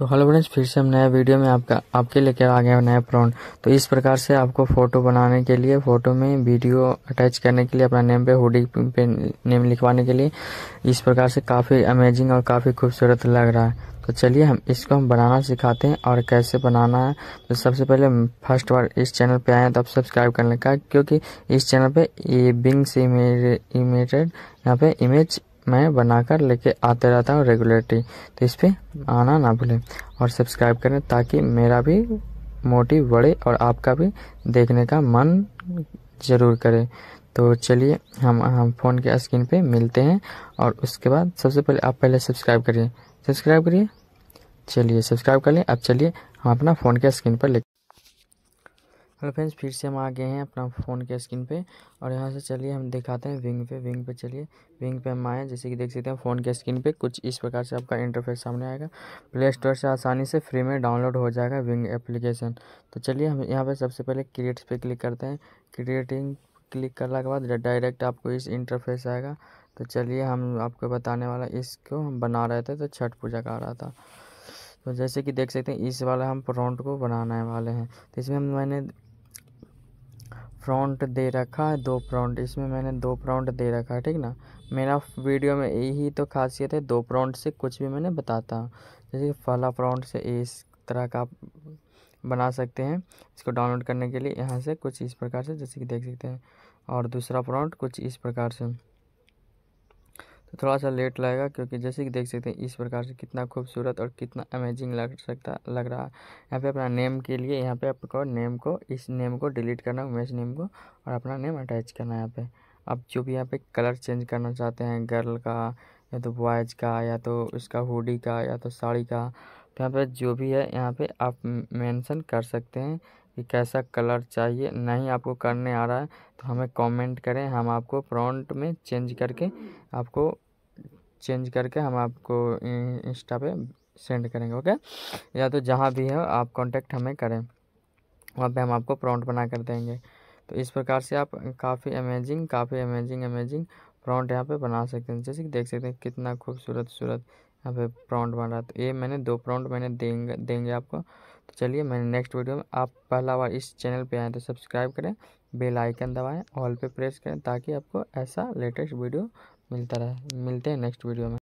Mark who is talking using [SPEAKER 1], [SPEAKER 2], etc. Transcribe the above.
[SPEAKER 1] तो hello friends फिर से हम नया वीडियो में आपका आपके लेके आ गया नया प्रोन तो इस प्रकार से आपको फ़ोटो बनाने के लिए फ़ोटो में वीडियो अटैच करने के लिए अपना नेम पे हुडी पे नेम लिखवाने के लिए इस प्रकार से काफ़ी अमेजिंग और काफ़ी खूबसूरत लग रहा है तो चलिए हम इसको हम बनाना सिखाते हैं और कैसे बनाना है तो सबसे पहले फर्स्ट बार इस चैनल पे आए हैं तो आप सब्सक्राइब करने का क्योंकि इस चैनल पे ये बिंग से इमेटेड यहाँ पे इमेज मैं बनाकर लेके आते रहता हूँ रेगुलरली तो इस पर आना ना भूलें और सब्सक्राइब करें ताकि मेरा भी मोटिव बढ़े और आपका भी देखने का मन ज़रूर करे तो चलिए हम हम फ़ोन के स्क्रीन पे मिलते हैं और उसके बाद सबसे पहले आप पहले सब्सक्राइब करिए सब्सक्राइब करिए चलिए सब्सक्राइब कर लें अब चलिए हम अपना फ़ोन के स्क्रीन पर ले हेलो फ्रेंड्स फिर से हम आ गए हैं अपना फ़ोन के स्क्रीन पे और यहाँ से चलिए हम दिखाते हैं विंग पे विंग पे चलिए विंग पे हम आए जैसे कि देख सकते हैं फ़ोन के स्क्रीन पे कुछ इस प्रकार से आपका इंटरफेस सामने आएगा प्ले स्टोर से आसानी से फ्री में डाउनलोड हो जाएगा विंग एप्लीकेशन तो चलिए हम यहाँ पर सबसे पहले क्रिएट्स पर क्लिक करते हैं क्रिएटिंग क्लिक करने के बाद डायरेक्ट आपको इस इंटरफेस आएगा तो चलिए हम आपको बताने वाला इसको हम बना रहे थे तो छठ पूजा का आ रहा था तो जैसे कि देख सकते हैं इस वाला हम प्रॉन्ट को बनाने वाले हैं तो इसमें हम मैंने फ्रंट दे रखा है दो फ्रंट इसमें मैंने दो फ्रंट दे रखा है ठीक ना मेरा वीडियो में यही तो खासियत है दो फ्रंट से कुछ भी मैंने बताता हूँ जैसे फला फ्रंट से इस तरह का आप बना सकते हैं इसको डाउनलोड करने के लिए यहाँ से कुछ इस प्रकार से जैसे कि देख सकते हैं और दूसरा फ्रंट कुछ इस प्रकार से तो थोड़ा सा लेट लगेगा क्योंकि जैसे कि देख सकते हैं इस प्रकार से कितना खूबसूरत और कितना अमेजिंग लग सकता लग रहा है यहाँ पे अपना नेम के लिए यहाँ पे आपको नेम को इस नेम को डिलीट करना है उमेश नेम को और अपना नेम अटैच करना है यहाँ पे आप जो भी यहाँ पे कलर चेंज करना चाहते हैं गर्ल का या तो बॉयज़ का या तो उसका हुडी का या तो साड़ी का तो यहाँ पर जो भी है यहाँ पर आप मैंसन कर सकते हैं कि कैसा कलर चाहिए नहीं आपको करने आ रहा है तो हमें कमेंट करें हम आपको फ्रंट में चेंज करके आपको चेंज करके हम आपको इंस्टा पे सेंड करेंगे ओके या तो जहाँ भी हो आप कांटेक्ट हमें करें वहाँ पे हम आपको प्रॉन्ट बना कर देंगे तो इस प्रकार से आप काफ़ी अमेजिंग काफ़ी अमेजिंग अमेजिंग फ्रंट यहाँ पे बना सकते हैं जैसे कि देख सकते हैं कितना खूबसूरत सूरत यहाँ पे प्रॉन्ट बन रहा है तो ये मैंने दो प्रॉन्ट मैंने देंगे देंगे आपको तो चलिए मैंने नेक्स्ट वीडियो में आप पहला बार इस चैनल पे आएँ तो सब्सक्राइब करें बेल आइकन दबाएं ऑल पे प्रेस करें ताकि आपको ऐसा लेटेस्ट वीडियो मिलता रहे मिलते हैं नेक्स्ट वीडियो में